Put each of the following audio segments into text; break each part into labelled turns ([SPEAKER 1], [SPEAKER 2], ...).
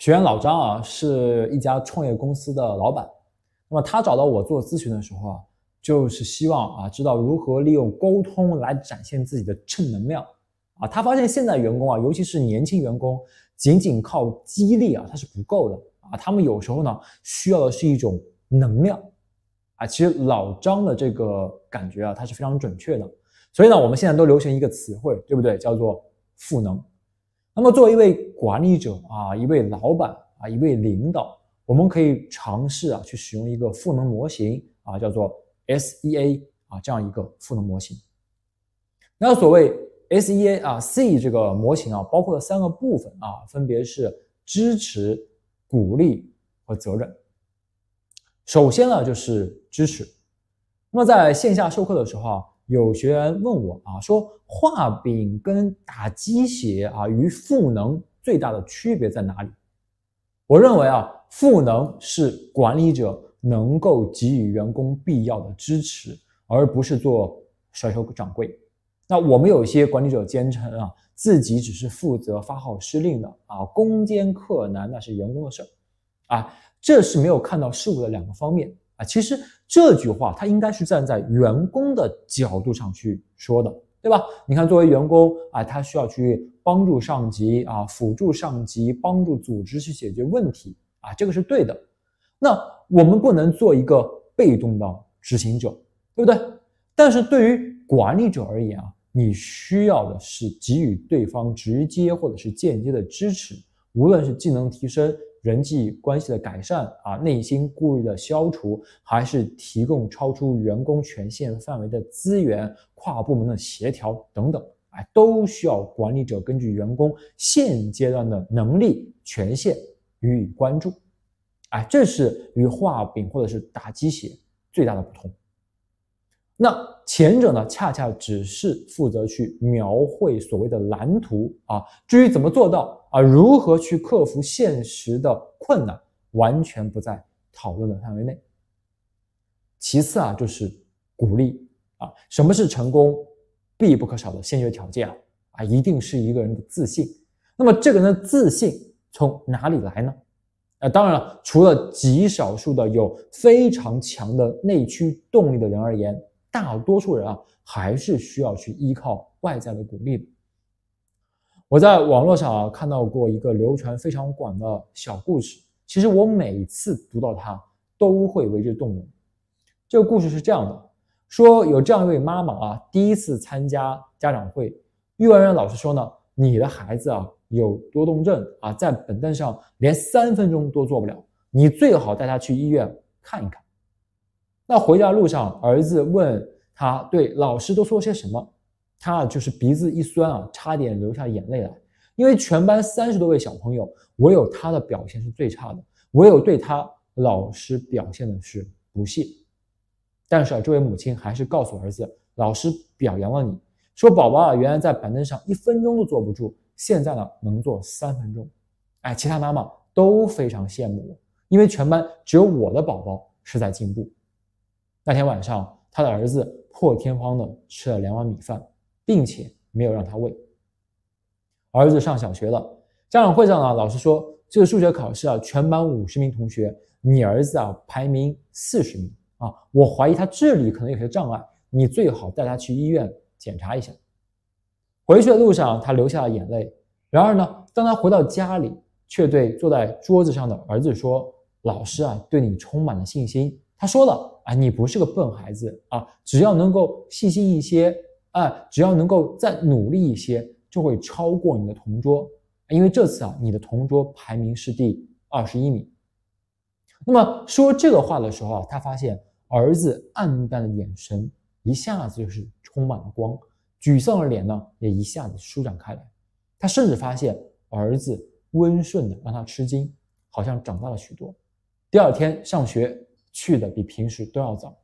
[SPEAKER 1] 学员老张啊，是一家创业公司的老板。那么他找到我做咨询的时候啊，就是希望啊，知道如何利用沟通来展现自己的正能量啊。他发现现在员工啊，尤其是年轻员工，仅仅靠激励啊，它是不够的啊。他们有时候呢，需要的是一种能量啊。其实老张的这个感觉啊，他是非常准确的。所以呢，我们现在都流行一个词汇，对不对？叫做赋能。那么，作为一位管理者啊，一位老板啊，一位领导，我们可以尝试啊，去使用一个赋能模型啊，叫做 SEA 啊，这样一个赋能模型。那所谓 SEA 啊，C 这个模型啊，包括了三个部分啊，分别是支持、鼓励和责任。首先呢，就是支持。那么，在线下授课的时候。啊，有学员问我啊，说画饼跟打鸡血啊，与赋能最大的区别在哪里？我认为啊，赋能是管理者能够给予员工必要的支持，而不是做甩手掌柜。那我们有些管理者坚称啊，自己只是负责发号施令的啊，攻坚克难那是员工的事儿啊，这是没有看到事物的两个方面。啊，其实这句话他应该是站在员工的角度上去说的，对吧？你看，作为员工啊，他需要去帮助上级啊，辅助上级，帮助组织去解决问题啊，这个是对的。那我们不能做一个被动的执行者，对不对？但是对于管理者而言啊，你需要的是给予对方直接或者是间接的支持，无论是技能提升。人际关系的改善啊，内心顾虑的消除，还是提供超出员工权限范围的资源、跨部门的协调等等，哎，都需要管理者根据员工现阶段的能力、权限予以关注，哎，这是与画饼或者是打鸡血最大的不同。那。前者呢，恰恰只是负责去描绘所谓的蓝图啊，至于怎么做到啊，如何去克服现实的困难，完全不在讨论的范围内。其次啊，就是鼓励啊，什么是成功必不可少的先决条件啊？啊，一定是一个人的自信。那么这个人的自信从哪里来呢？啊，当然了，除了极少数的有非常强的内驱动力的人而言。大多数人啊，还是需要去依靠外在的鼓励。我在网络上啊看到过一个流传非常广的小故事，其实我每次读到它都会为之动容。这个故事是这样的：说有这样一位妈妈啊，第一次参加家长会，幼儿园老师说呢，你的孩子啊有多动症啊，在本单上连三分钟都做不了，你最好带他去医院看一看。那回家路上，儿子问他对老师都说了些什么，他就是鼻子一酸啊，差点流下眼泪来。因为全班三十多位小朋友，唯有他的表现是最差的，唯有对他老师表现的是不屑。但是啊，这位母亲还是告诉儿子，老师表扬了你，说宝宝啊，原来在板凳上一分钟都坐不住，现在呢能坐三分钟。哎，其他妈妈都非常羡慕我，因为全班只有我的宝宝是在进步。那天晚上，他的儿子破天荒的吃了两碗米饭，并且没有让他喂。儿子上小学了，家长会上呢，老师说这个数学考试啊，全班五十名同学，你儿子啊排名四十名啊，我怀疑他智力可能有些障碍，你最好带他去医院检查一下。回去的路上，他流下了眼泪。然而呢，当他回到家里，却对坐在桌子上的儿子说：“老师啊，对你充满了信心。”他说了啊，你不是个笨孩子啊，只要能够细心一些，啊，只要能够再努力一些，就会超过你的同桌，因为这次啊，你的同桌排名是第二十一名。那么说这个话的时候啊，他发现儿子暗淡的眼神一下子就是充满了光，沮丧的脸呢也一下子舒展开来，他甚至发现儿子温顺的让他吃惊，好像长大了许多。第二天上学。去的比平时都要早。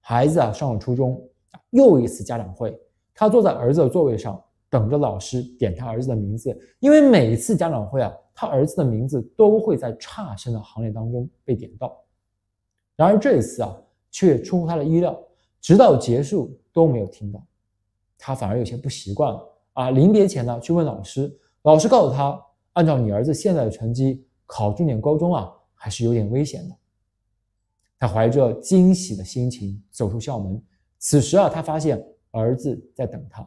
[SPEAKER 1] 孩子啊上了初中，又一次家长会，他坐在儿子的座位上，等着老师点他儿子的名字。因为每次家长会啊，他儿子的名字都会在差生的行列当中被点到。然而这一次啊，却出乎他的意料，直到结束都没有听到，他反而有些不习惯了。啊，临别前呢，去问老师，老师告诉他，按照你儿子现在的成绩，考重点高中啊，还是有点危险的。他怀着惊喜的心情走出校门，此时啊，他发现儿子在等他。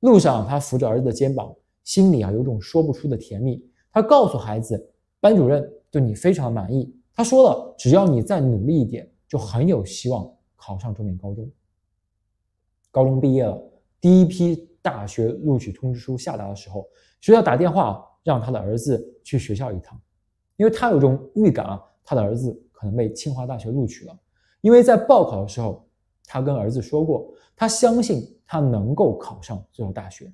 [SPEAKER 1] 路上，他扶着儿子的肩膀，心里啊，有种说不出的甜蜜。他告诉孩子，班主任对你非常满意。他说了，只要你再努力一点，就很有希望考上重点高中。高中毕业了，第一批大学录取通知书下达的时候，学校打电话让他的儿子去学校一趟，因为他有种预感啊，他的儿子。可能被清华大学录取了，因为在报考的时候，他跟儿子说过，他相信他能够考上这所大学。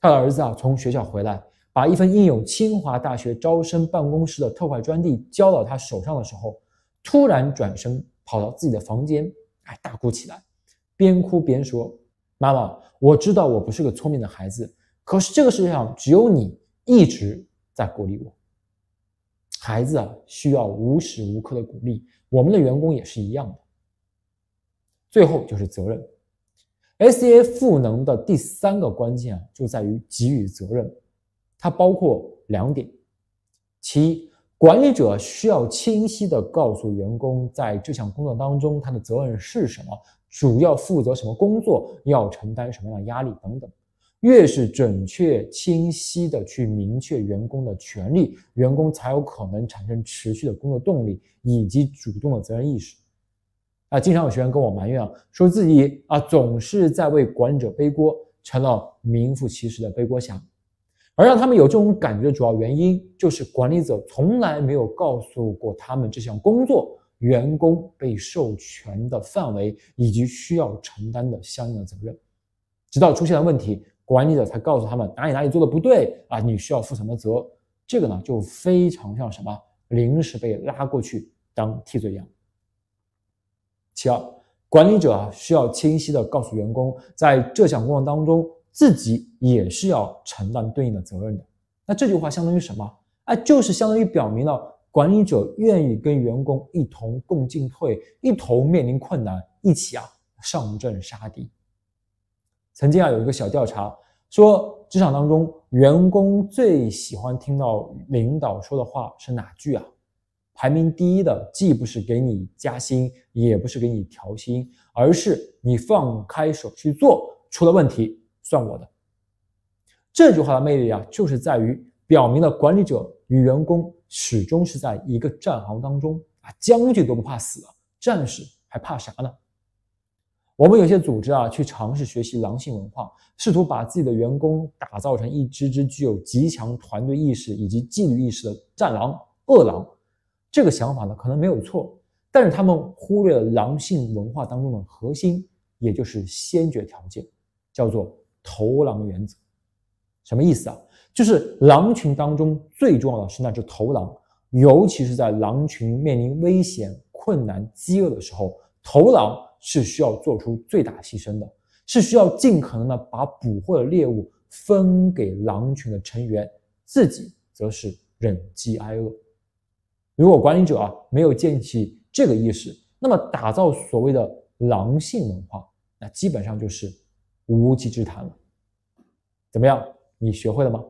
[SPEAKER 1] 他的儿子啊，从学校回来，把一份印有清华大学招生办公室的特快专递交到他手上的时候，突然转身跑到自己的房间，哎，大哭起来，边哭边说：“妈妈，我知道我不是个聪明的孩子，可是这个世界上只有你一直在鼓励我。”孩子啊，需要无时无刻的鼓励。我们的员工也是一样的。最后就是责任。S A 赋能的第三个关键啊，就在于给予责任。它包括两点：其一，管理者需要清晰的告诉员工，在这项工作当中，他的责任是什么，主要负责什么工作，要承担什么样的压力等等。越是准确清晰的去明确员工的权利，员工才有可能产生持续的工作动力以及主动的责任意识。啊，经常有学员跟我埋怨啊，说自己啊总是在为管理者背锅，成了名副其实的背锅侠。而让他们有这种感觉的主要原因，就是管理者从来没有告诉过他们这项工作员工被授权的范围以及需要承担的相应的责任，直到出现了问题。管理者才告诉他们哪里哪里做的不对啊，你需要负什么责？这个呢，就非常像什么临时被拉过去当替罪羊。其二，管理者需要清晰的告诉员工，在这项工作当中，自己也是要承担对应的责任的。那这句话相当于什么？哎，就是相当于表明了管理者愿意跟员工一同共进退，一同面临困难，一起啊上阵杀敌。曾经啊，有一个小调查，说职场当中员工最喜欢听到领导说的话是哪句啊？排名第一的既不是给你加薪，也不是给你调薪，而是你放开手去做，出了问题算我的。这句话的魅力啊，就是在于表明了管理者与员工始终是在一个战壕当中啊，将军都不怕死战士还怕啥呢？我们有些组织啊，去尝试学习狼性文化，试图把自己的员工打造成一支支具有极强团队意识以及纪律意识的战狼、恶狼。这个想法呢，可能没有错，但是他们忽略了狼性文化当中的核心，也就是先决条件，叫做头狼原则。什么意思啊？就是狼群当中最重要的是那只头狼，尤其是在狼群面临危险、困难、饥饿的时候，头狼。是需要做出最大牺牲的，是需要尽可能的把捕获的猎物分给狼群的成员，自己则是忍饥挨饿。如果管理者啊没有建立起这个意识，那么打造所谓的狼性文化，那基本上就是无稽之谈了。怎么样，你学会了吗？